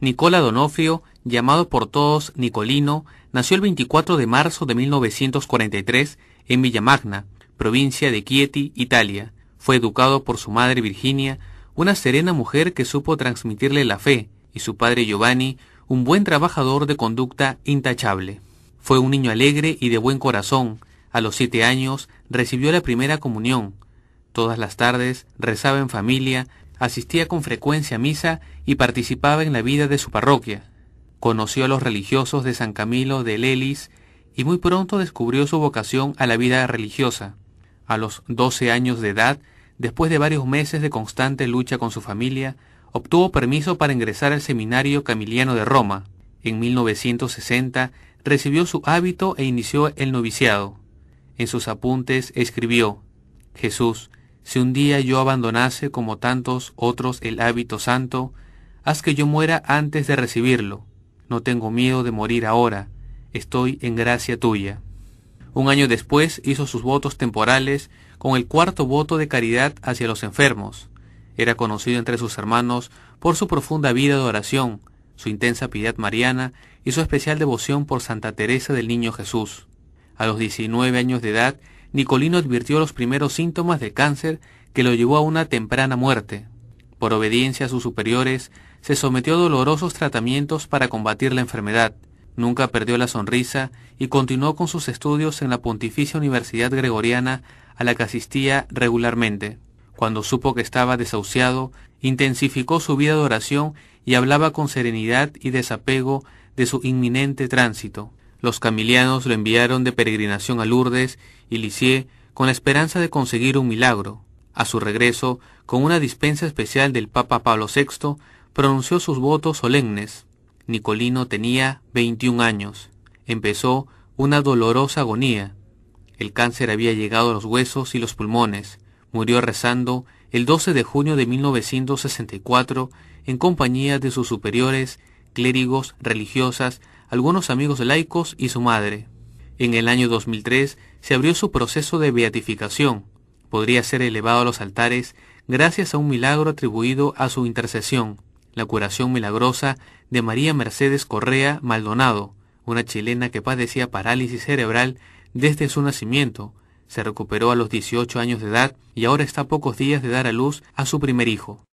Nicola Donofrio, llamado por todos Nicolino, nació el 24 de marzo de 1943 en Villamagna, provincia de Chieti, Italia. Fue educado por su madre Virginia, una serena mujer que supo transmitirle la fe, y su padre Giovanni, un buen trabajador de conducta intachable. Fue un niño alegre y de buen corazón. A los siete años recibió la primera comunión. Todas las tardes rezaba en familia asistía con frecuencia a misa y participaba en la vida de su parroquia. Conoció a los religiosos de San Camilo de Lelis y muy pronto descubrió su vocación a la vida religiosa. A los 12 años de edad, después de varios meses de constante lucha con su familia, obtuvo permiso para ingresar al Seminario Camiliano de Roma. En 1960 recibió su hábito e inició el noviciado. En sus apuntes escribió, Jesús, si un día yo abandonase como tantos otros el hábito santo, haz que yo muera antes de recibirlo. No tengo miedo de morir ahora, estoy en gracia tuya. Un año después hizo sus votos temporales con el cuarto voto de caridad hacia los enfermos. Era conocido entre sus hermanos por su profunda vida de oración, su intensa piedad mariana y su especial devoción por Santa Teresa del Niño Jesús. A los 19 años de edad Nicolino advirtió los primeros síntomas de cáncer que lo llevó a una temprana muerte. Por obediencia a sus superiores, se sometió a dolorosos tratamientos para combatir la enfermedad. Nunca perdió la sonrisa y continuó con sus estudios en la Pontificia Universidad Gregoriana a la que asistía regularmente. Cuando supo que estaba desahuciado, intensificó su vida de oración y hablaba con serenidad y desapego de su inminente tránsito. Los camilianos lo enviaron de peregrinación a Lourdes y Lisieux con la esperanza de conseguir un milagro. A su regreso, con una dispensa especial del Papa Pablo VI, pronunció sus votos solemnes. Nicolino tenía 21 años. Empezó una dolorosa agonía. El cáncer había llegado a los huesos y los pulmones. Murió rezando el 12 de junio de 1964 en compañía de sus superiores, clérigos, religiosas, algunos amigos laicos y su madre. En el año 2003 se abrió su proceso de beatificación. Podría ser elevado a los altares gracias a un milagro atribuido a su intercesión, la curación milagrosa de María Mercedes Correa Maldonado, una chilena que padecía parálisis cerebral desde su nacimiento. Se recuperó a los 18 años de edad y ahora está a pocos días de dar a luz a su primer hijo.